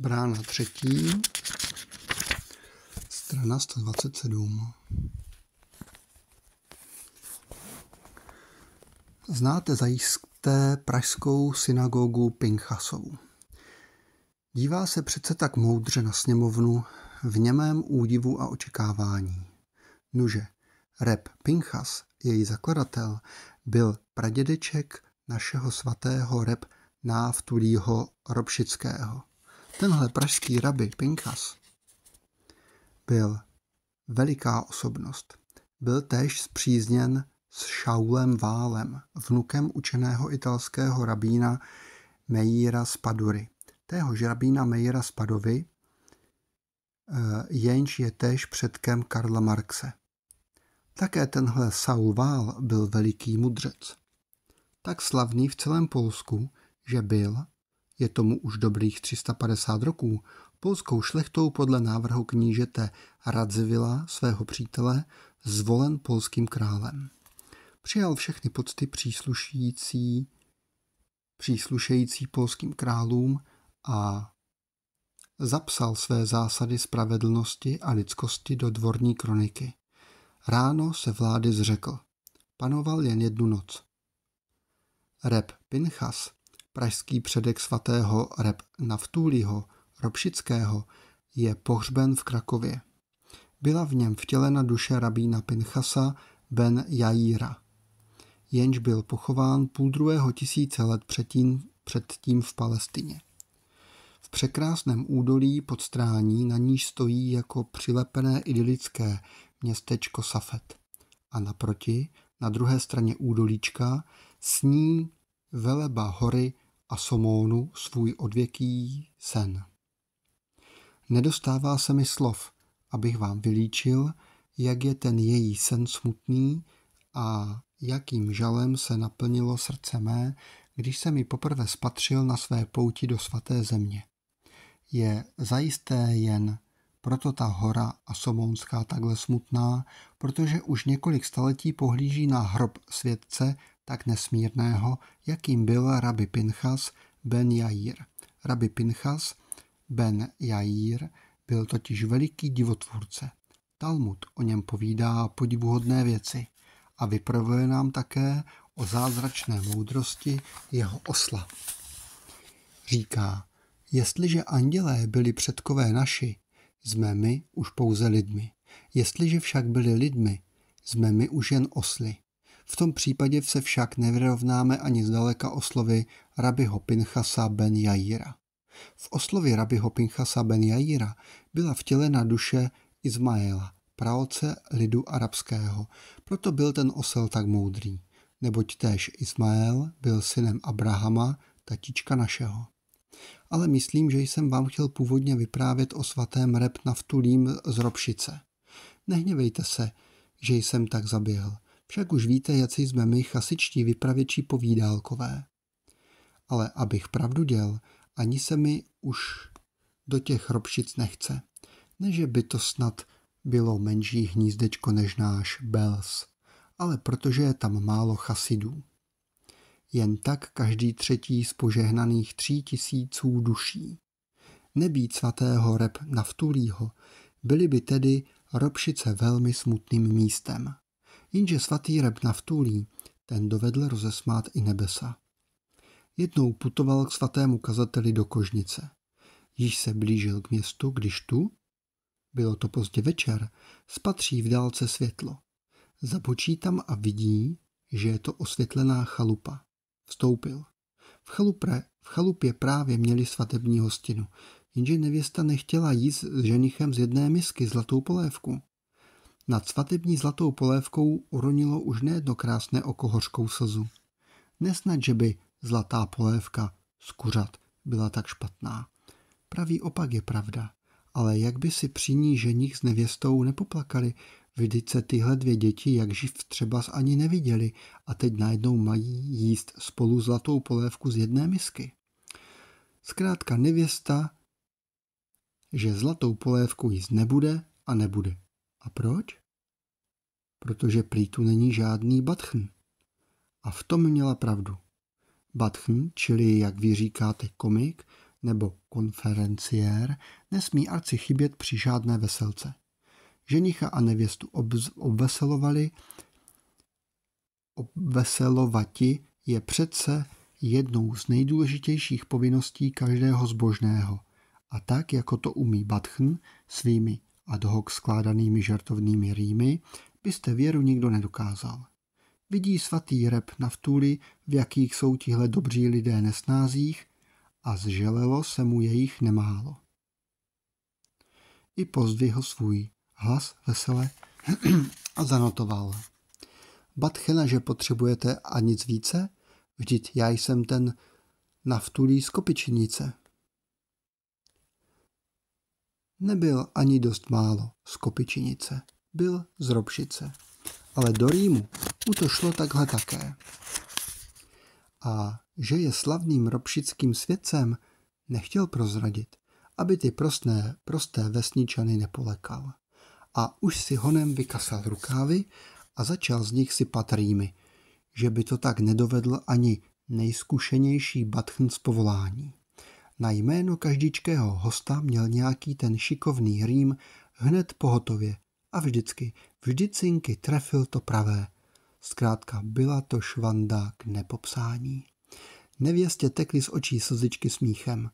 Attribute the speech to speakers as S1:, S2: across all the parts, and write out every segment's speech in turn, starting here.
S1: brána třetí, strana 127. Znáte zajisté pražskou synagogu Pinchasovu. Dívá se přece tak moudře na sněmovnu v němém údivu a očekávání. Nuže, Reb Pinchas, její zakladatel, byl pradědeček našeho svatého Reb Návtulího Robšického. Tenhle pražský rabi Pinkas byl veliká osobnost. Byl též zpřízněn s Šaulem Válem, vnukem učeného italského rabína Mejíra Spadury. Téhož rabína Mejíra Spadovi, eh, jenž je též předkem Karla Marxe. Také tenhle Saul Vál byl veliký mudřec. Tak slavný v celém Polsku, že byl je tomu už dobrých 350 roků, polskou šlechtou podle návrhu knížete Radzivila, svého přítele, zvolen polským králem. Přijal všechny pocty příslušící, příslušející polským králům a zapsal své zásady spravedlnosti a lidskosti do dvorní kroniky. Ráno se vlády zřekl. Panoval jen jednu noc. Reb Pinchas Pražský předek svatého Reb Naftulího Robšického je pohřben v Krakově. Byla v něm vtělena duše rabína Pinchasa ben Jajíra, jenž byl pochován půl druhého tisíce let předtím, předtím v Palestině. V překrásném údolí pod strání na níž stojí jako přilepené idylické městečko Safet. A naproti, na druhé straně údolíčka, sní veleba hory a Somónu svůj odvěký sen. Nedostává se mi slov, abych vám vylíčil, jak je ten její sen smutný a jakým žalem se naplnilo srdce mé, když se mi poprvé spatřil na své pouti do svaté země. Je zajisté jen proto ta hora a Somonská takhle smutná, protože už několik staletí pohlíží na hrob světce tak nesmírného, jakým byl rabi Pinchas ben Jair. Rabi Pinchas ben Jair byl totiž veliký divotvůrce. Talmud o něm povídá podivuhodné věci a vypravuje nám také o zázračné moudrosti jeho osla. Říká, jestliže andělé byli předkové naši, jsme my už pouze lidmi. Jestliže však byli lidmi, jsme my už jen osly. V tom případě se však nevyrovnáme ani zdaleka oslovy rabiho Pinchasa ben Jaira. V oslově rabiho Pinchasa ben Jaira byla vtělena duše Izmaela, praoce lidu arabského, proto byl ten osel tak moudrý, neboť též Izmael byl synem Abrahama, tatička našeho. Ale myslím, že jsem vám chtěl původně vyprávět o svatém rep Naftulím z Robšice. Nehněvejte se, že jsem tak zaběhl – však už víte, jací jsme my chasičtí vypravěči povídálkové. Ale abych pravdu děl, ani se mi už do těch ropšic nechce. Neže by to snad bylo menší hnízdečko než náš Bels, ale protože je tam málo chasidů. Jen tak každý třetí z požehnaných tří tisíců duší. Nebýt svatého rep Naftulího, byly by tedy ropšice velmi smutným místem jenže svatý Reb Naftulí, ten dovedl rozesmát i nebesa. Jednou putoval k svatému kazateli do Kožnice. Již se blížil k městu, když tu, bylo to pozdě večer, spatří v dálce světlo. Zabočí tam a vidí, že je to osvětlená chalupa. Vstoupil. V, chalupre, v chalupě právě měli svatební hostinu, jenže nevěsta nechtěla jíst s ženichem z jedné misky zlatou polévku. Nad svatební zlatou polévkou uronilo už nejedno krásné oko hořkou slzu. Nesnad, že by zlatá polévka z kuřat byla tak špatná. Pravý opak je pravda, ale jak by si při ní ženich s nevěstou nepoplakali, vždyť se tyhle dvě děti jak živ třeba ani neviděli a teď najednou mají jíst spolu zlatou polévku z jedné misky. Zkrátka nevěsta, že zlatou polévku jíst nebude a nebude. A proč? Protože prý tu není žádný batchn. A v tom měla pravdu. Batchn, čili jak vy říkáte komik nebo konferenciér, nesmí arci chybět při žádné veselce. Ženicha a nevěstu obz- obveselovali, obveselovati je přece jednou z nejdůležitějších povinností každého zbožného. A tak, jako to umí Batchn svými ad hoc skládanými žartovnými rýmy, byste věru nikdo nedokázal. Vidí svatý rep na vtuli, v jakých jsou tihle dobří lidé nesnázích a zželelo se mu jejich nemálo. I pozdvihl svůj hlas vesele a zanotoval. Batchena, že potřebujete a nic více? Vždyť já jsem ten naftulí z kopičinice nebyl ani dost málo z Kopičinice, byl z ropšice. Ale do Rýmu mu to šlo takhle také. A že je slavným ropšickým svědcem, nechtěl prozradit, aby ty prostné, prosté vesničany nepolekal. A už si honem vykasal rukávy a začal z nich sypat rýmy, že by to tak nedovedl ani nejzkušenější batchn z povolání. Na jméno každičkého hosta měl nějaký ten šikovný rým hned pohotově a vždycky, vždycinky trefil to pravé. Zkrátka byla to švanda k nepopsání. Nevěstě tekly z očí slzičky smíchem.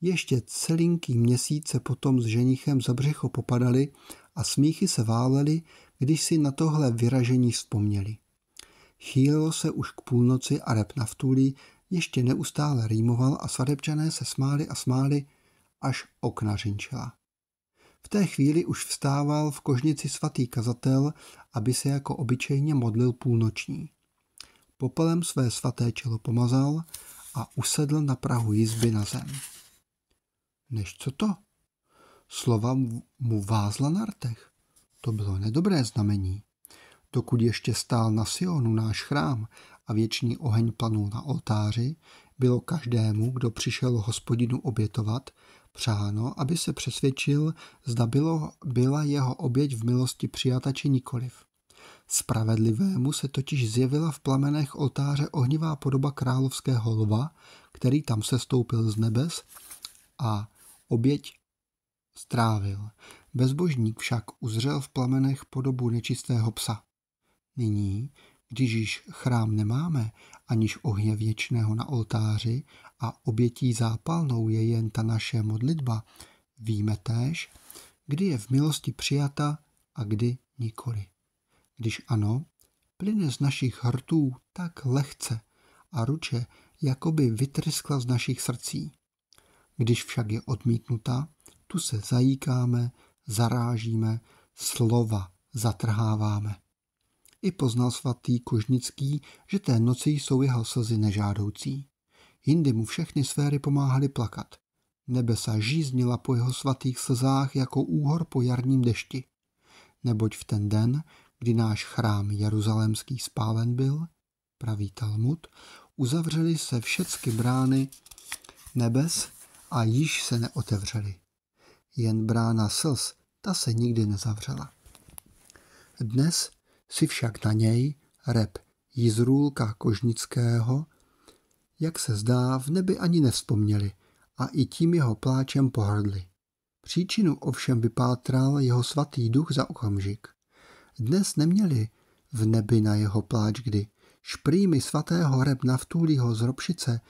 S1: Ještě celinký měsíce potom s ženichem za břecho popadali a smíchy se válely, když si na tohle vyražení vzpomněli. Chýlilo se už k půlnoci a rep naftulí ještě neustále rýmoval a svadebčané se smáli a smáli, až okna řinčila. V té chvíli už vstával v kožnici svatý kazatel, aby se jako obyčejně modlil půlnoční. Popelem své svaté čelo pomazal a usedl na prahu jizby na zem. Než co to? Slova mu vázla na rtech. To bylo nedobré znamení. Dokud ještě stál na Sionu náš chrám a věčný oheň planul na oltáři, bylo každému, kdo přišel hospodinu obětovat, přáno, aby se přesvědčil, zda bylo, byla jeho oběť v milosti přijata či nikoliv. Spravedlivému se totiž zjevila v plamenech oltáře ohnivá podoba královského lva, který tam se stoupil z nebes a oběť strávil. Bezbožník však uzřel v plamenech podobu nečistého psa. Nyní, když již chrám nemáme, aniž ohně věčného na oltáři a obětí zápalnou je jen ta naše modlitba, víme též, kdy je v milosti přijata a kdy nikoli. Když ano, plyne z našich hrtů tak lehce a ruče jakoby vytryskla z našich srdcí. Když však je odmítnuta, tu se zajíkáme, zarážíme, slova zatrháváme. I poznal svatý Kožnický, že té noci jsou jeho slzy nežádoucí. Jindy mu všechny sféry pomáhaly plakat. Nebe sa žíznila po jeho svatých slzách jako úhor po jarním dešti. Neboť v ten den, kdy náš chrám jeruzalémský spálen byl, pravý Talmud, uzavřeli se všecky brány nebes a již se neotevřeli. Jen brána slz, ta se nikdy nezavřela. Dnes si však na něj rep Jizrůlka Kožnického, jak se zdá, v nebi ani nevzpomněli a i tím jeho pláčem pohrdli. Příčinu ovšem vypátral jeho svatý duch za okamžik. Dnes neměli v nebi na jeho pláč kdy. Šprýmy svatého reb Naftulího z Robšice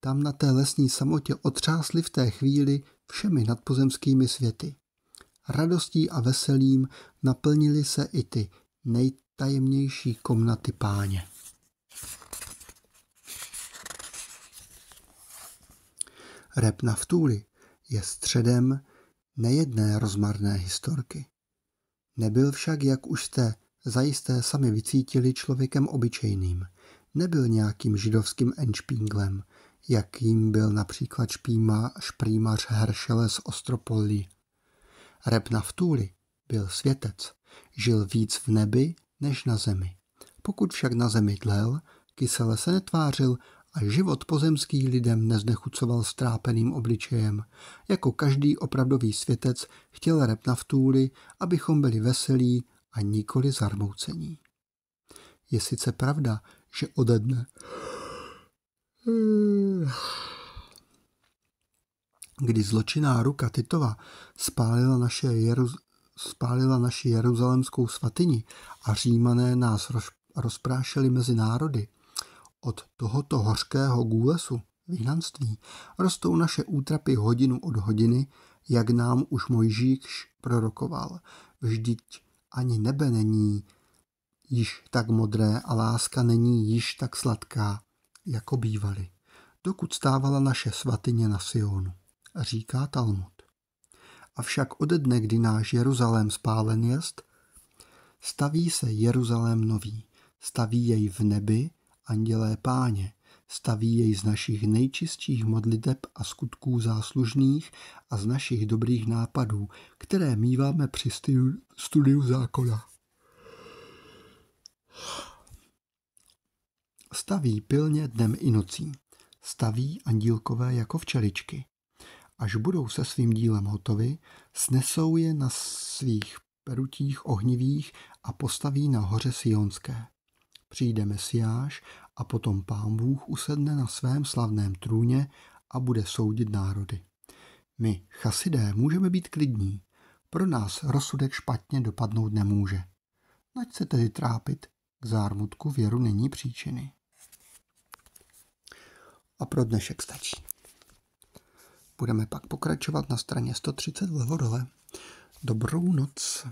S1: tam na té lesní samotě otřásli v té chvíli všemi nadpozemskými světy. Radostí a veselím naplnili se i ty nejtajemnější komnaty páně. Rep na vtůli je středem nejedné rozmarné historky. Nebyl však, jak už jste zajisté sami vycítili, člověkem obyčejným. Nebyl nějakým židovským enšpínglem, jakým byl například špíma šprýmař Heršele z Ostropolí. Rep na vtůli byl světec, Žil víc v nebi než na zemi. Pokud však na zemi tlel, kysele se netvářil a život pozemský lidem neznechucoval strápeným obličejem. Jako každý opravdový světec chtěl rep na vtůli, abychom byli veselí a nikoli zarmoucení. Je sice pravda, že ode dne... Kdy zločinná ruka Titova spálila naše Jeruz- spálila naši jeruzalemskou svatyni a římané nás rozprášili mezi národy. Od tohoto hořkého gůlesu, vyhnanství, rostou naše útrapy hodinu od hodiny, jak nám už Mojžík prorokoval. Vždyť ani nebe není již tak modré a láska není již tak sladká, jako bývaly, dokud stávala naše svatyně na Sionu, říká Talmud. Avšak ode dne, kdy náš Jeruzalém spálen jest, staví se Jeruzalém nový, staví jej v nebi andělé páně, staví jej z našich nejčistších modliteb a skutků záslužných a z našich dobrých nápadů, které míváme při studiu zákona. Staví pilně dnem i nocí. Staví andílkové jako včeličky. Až budou se svým dílem hotovi, snesou je na svých perutích ohnivých a postaví na hoře Sionské. Přijde Mesiáš a potom pán Bůh usedne na svém slavném trůně a bude soudit národy. My, chasidé, můžeme být klidní. Pro nás rozsudek špatně dopadnout nemůže. Nať se tedy trápit, k zármutku věru není příčiny. A pro dnešek stačí. Budeme pak pokračovat na straně 130 vlevo dole. Dobrou noc.